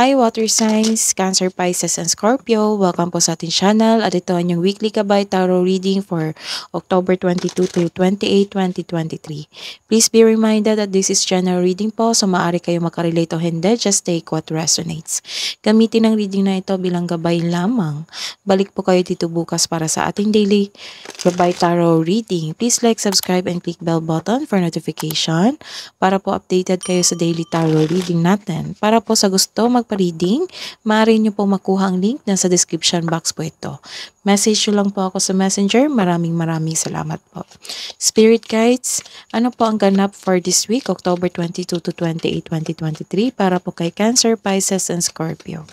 Hi Water Signs, Cancer, Pisces, and Scorpio. Welcome po sa ating channel at ito ang yung weekly Kabay Tarot reading for October 22 to 28, 2023. Please be reminded that this is general reading po so maaari kayo makarelate o hindi, just take what resonates. Gamitin ang reading na ito bilang gabay lamang. Balik po kayo dito bukas para sa ating daily Kabay Tarot reading. Please like, subscribe, and click bell button for notification para po updated kayo sa daily tarot reading natin. Para po sa gusto, mag reading, maaari nyo po makuha ang link na sa description box po ito. Message nyo lang po ako sa messenger. Maraming maraming salamat po. Spirit Guides, ano po ang ganap for this week, October 22 to 28, 2023 para po kay Cancer, Pisces, and Scorpio.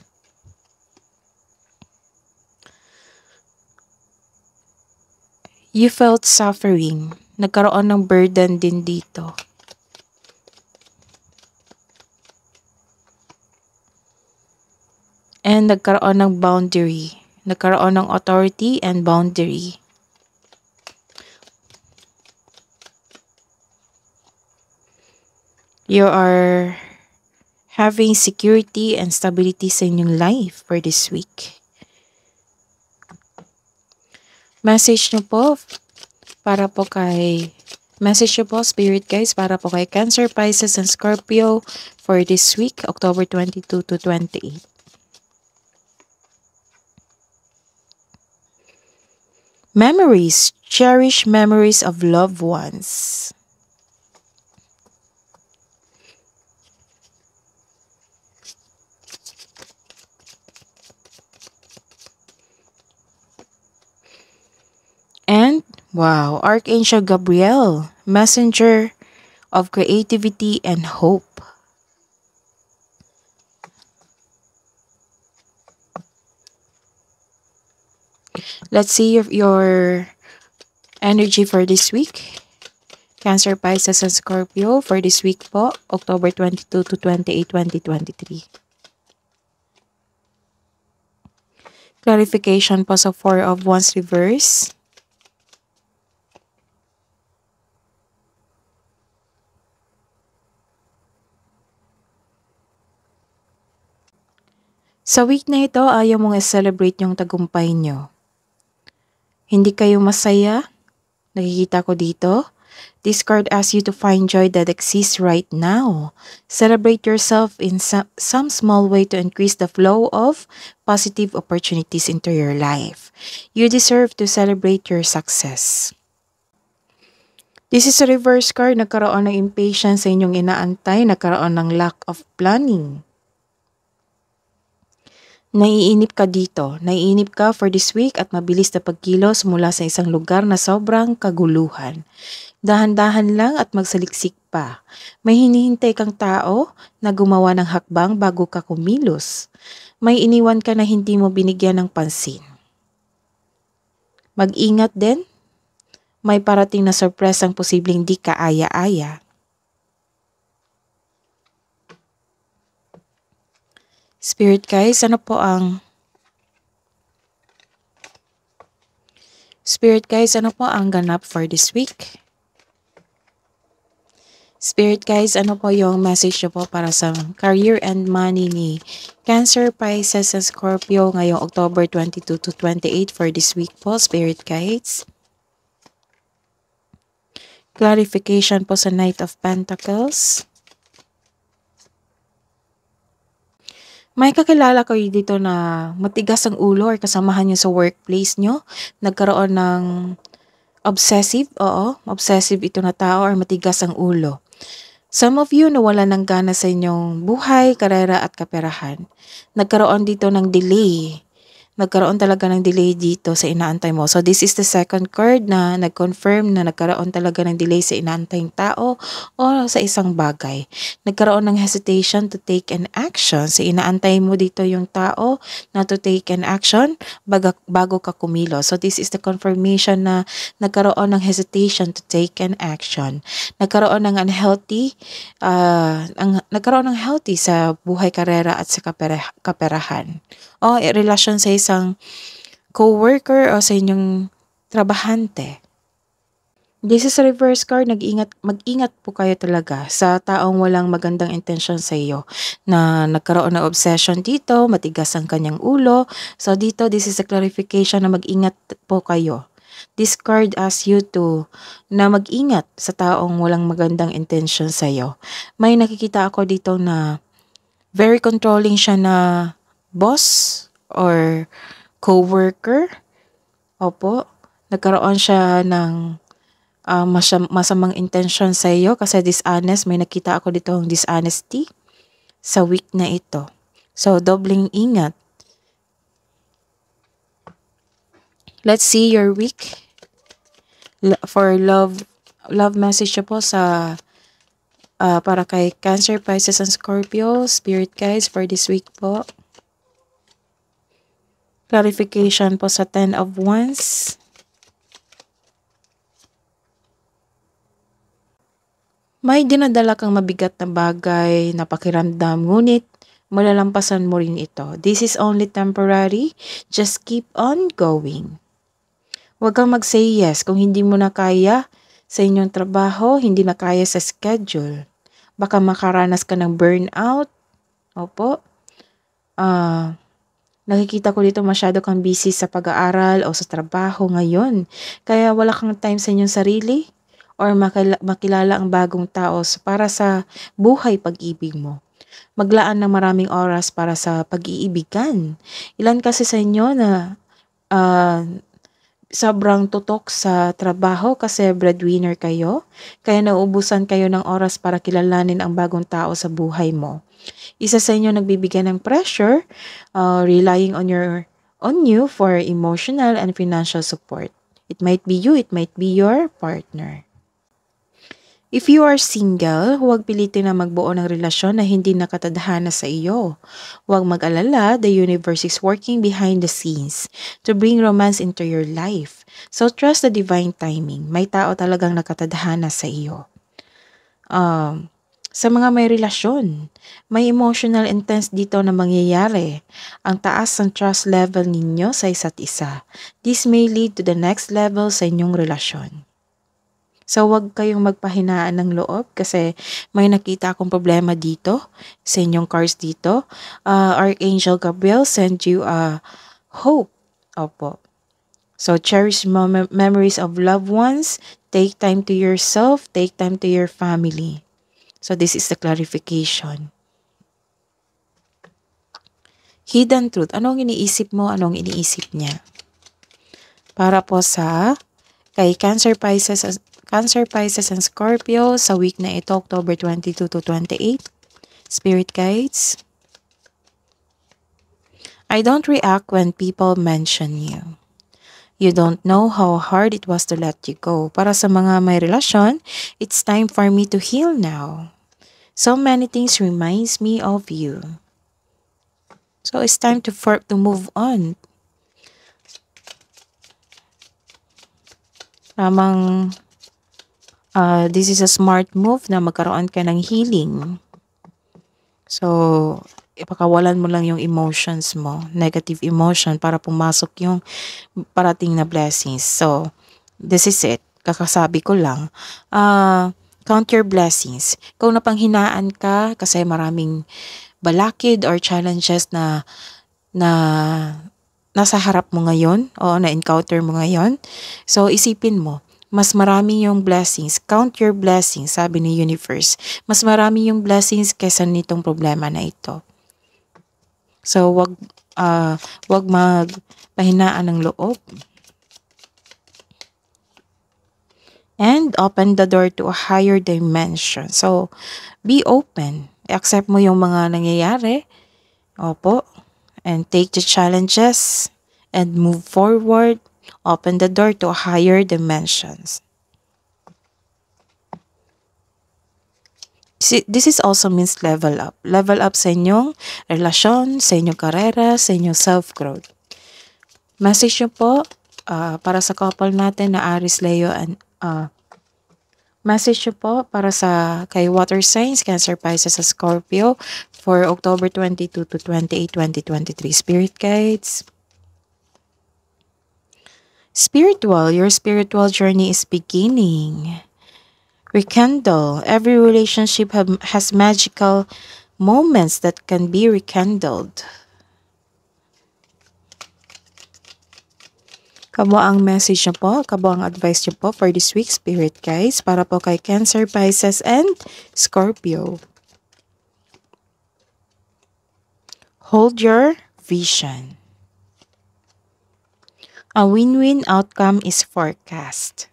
You felt suffering. Nagkaroon ng burden din dito. and nagkaroon ng boundary. Nagkaroon ng authority and boundary. You are having security and stability sa inyong life for this week. Message nyo po para po kay Message po, Spirit guys, para po kay Cancer, Pisces, and Scorpio for this week, October 22 to 28. Memories. Cherish memories of loved ones. And wow, Archangel Gabriel, messenger of creativity and hope. Let's see your, your energy for this week. Cancer, Pisces, and Scorpio for this week po, October 22 to 28, 2023. Clarification po sa 4 of Wands reverse. Sa week na ito, ayaw mong i-celebrate yung tagumpay nyo. Hindi kayo masaya? Nakikita ko dito? This card asks you to find joy that exists right now. Celebrate yourself in some, some small way to increase the flow of positive opportunities into your life. You deserve to celebrate your success. This is a reverse card. Nagkaroon ng impatience sa inyong inaantay. Nagkaroon ng lack of planning. Naiinip ka dito, naiinip ka for this week at mabilis na pagkilos mula sa isang lugar na sobrang kaguluhan. Dahan-dahan lang at magsaliksik pa. May hinihintay kang tao na gumawa ng hakbang bago ka kumilos. May iniwan ka na hindi mo binigyan ng pansin. Mag-ingat din. May parating na surprise ang posibleng di ka aya-aya. Spirit guys, ano po ang Spirit guys, ano po ang ganap for this week? Spirit guys, ano po yung message nyo po para sa career and money ni Cancer, Pisces, and Scorpio ngayong October 22 to 28 for this week po, Spirit guides. Clarification po sa Knight of Pentacles. May kakilala kayo dito na matigas ang ulo or kasamahan niyo sa workplace niyo, nagkaroon ng obsessive, oo, obsessive ito na tao or matigas ang ulo. Some of you nawala ng gana sa inyong buhay, karera at kaperahan. Nagkaroon dito ng delay nagkaroon talaga ng delay dito sa inaantay mo. So this is the second card na nag-confirm na nagkaroon talaga ng delay sa inaantaying tao o sa isang bagay. Nagkaroon ng hesitation to take an action. Sa so, inaantay mo dito yung tao na to take an action bago, bago ka kumilo. So this is the confirmation na nagkaroon ng hesitation to take an action. Nagkaroon ng unhealthy uh, ang, nagkaroon ng healthy sa buhay karera at sa kapere, kaperahan o relasyon sa isang co-worker o sa inyong trabahante. This is reverse card. Nag-ingat, mag-ingat po kayo talaga sa taong walang magandang intention sa iyo na nagkaroon ng obsession dito, matigas ang kanyang ulo. So dito, this is a clarification na mag-ingat po kayo. This card asks you to na mag-ingat sa taong walang magandang intention sa iyo. May nakikita ako dito na very controlling siya na boss or coworker. Opo. Nagkaroon siya ng uh, masam- masamang intention sa iyo kasi dishonest. May nakita ako dito ang dishonesty sa week na ito. So, dobling ingat. Let's see your week for love love message po sa uh, para kay Cancer, Pisces, and Scorpio, Spirit Guides for this week po clarification po sa 10 of Wands. May dinadala kang mabigat na bagay na pakiramdam, ngunit malalampasan mo rin ito. This is only temporary. Just keep on going. Huwag kang mag-say yes kung hindi mo na kaya sa inyong trabaho, hindi na kaya sa schedule. Baka makaranas ka ng burnout. Opo. Ah... Uh, Nakikita ko dito masyado kang busy sa pag-aaral o sa trabaho ngayon. Kaya wala kang time sa inyong sarili or makilala ang bagong tao para sa buhay pag-ibig mo. Maglaan ng maraming oras para sa pag-iibigan. Ilan kasi sa inyo na uh, sobrang tutok sa trabaho kasi breadwinner kayo, kaya nauubusan kayo ng oras para kilalanin ang bagong tao sa buhay mo. Isa sa inyo nagbibigay ng pressure, uh, relying on your on you for emotional and financial support. It might be you, it might be your partner. If you are single, huwag pilitin na magbuo ng relasyon na hindi nakatadhana sa iyo. Huwag mag-alala, the universe is working behind the scenes to bring romance into your life. So trust the divine timing. May tao talagang nakatadhana sa iyo. Um, sa mga may relasyon, may emotional intense dito na mangyayari. Ang taas ng trust level ninyo sa isa't isa. This may lead to the next level sa inyong relasyon. So wag kayong magpahinaan ng loob kasi may nakita akong problema dito sa inyong cards dito. Uh, Archangel Gabriel send you a uh, hope. Opo. So cherish mem memories of loved ones. Take time to yourself. Take time to your family. So this is the clarification. Hidden truth. Ano ang iniisip mo? Ano ang iniisip niya? Para po sa kay Cancer Pisces, Cancer Pisces and Scorpio sa week na ito, October 22 to 28. Spirit Guides. I don't react when people mention you. You don't know how hard it was to let you go. Para sa mga may relasyon, it's time for me to heal now. So many things reminds me of you. So it's time to for to move on. Tamang uh, this is a smart move na magkaroon ka ng healing. So ipakawalan mo lang yung emotions mo, negative emotion para pumasok yung parating na blessings. So, this is it. Kakasabi ko lang. Uh, count your blessings. Kung napanghinaan ka kasi maraming balakid or challenges na na nasa harap mo ngayon o na-encounter mo ngayon. So, isipin mo, mas marami yung blessings. Count your blessings, sabi ni universe. Mas marami yung blessings kaysa nitong problema na ito. So, wag, uh, wag magpahinaan ng loob. And open the door to a higher dimension. So, be open. Accept mo yung mga nangyayari. Opo. And take the challenges and move forward. Open the door to higher dimensions. this is also means level up. Level up sa inyong relasyon, sa inyong karera, sa inyong self-growth. Message nyo po uh, para sa couple natin na Aris, Leo, and uh, message nyo po para sa kay Water Signs, Cancer, Pisces, Scorpio for October 22 to 28, 2023. Spirit Guides. Spiritual, your spiritual journey is beginning. Rekindle. Every relationship have, has magical moments that can be rekindled. Kabo ang message niyo po, ang advice niyo po for this week, Spirit guys, para po kay Cancer, Pisces, and Scorpio. Hold your vision. A win-win outcome is forecast.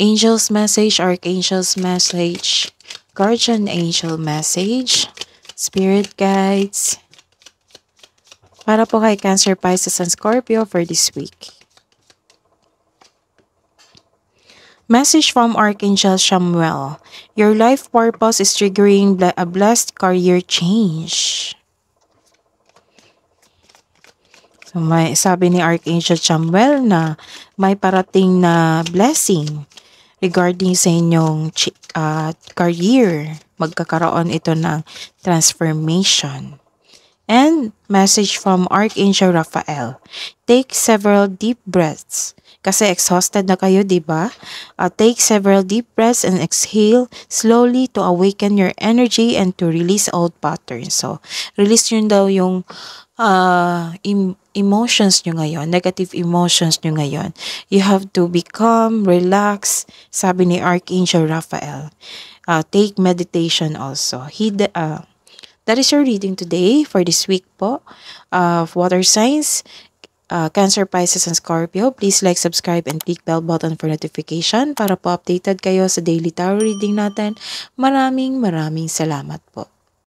Angel's message, Archangel's message, Guardian Angel message, Spirit guides. Para po kay Cancer, Pisces, and Scorpio for this week. Message from Archangel Samuel. Your life purpose is triggering a blessed career change. So may, sabi ni Archangel Samuel na may parating na blessing regarding sa inyong uh, career. Magkakaroon ito ng transformation. And message from Archangel Raphael. Take several deep breaths. Kasi exhausted na kayo, di ba? Uh, take several deep breaths and exhale slowly to awaken your energy and to release old patterns. So, release yun daw yung uh, emotions nyo ngayon, negative emotions nyo ngayon. You have to become, relax, sabi ni Archangel Raphael. Uh, take meditation also. He, uh, that is your reading today for this week po of Water Signs uh, Cancer, Pisces, and Scorpio, please like, subscribe, and click bell button for notification para po updated kayo sa daily tarot reading natin. Maraming maraming salamat po.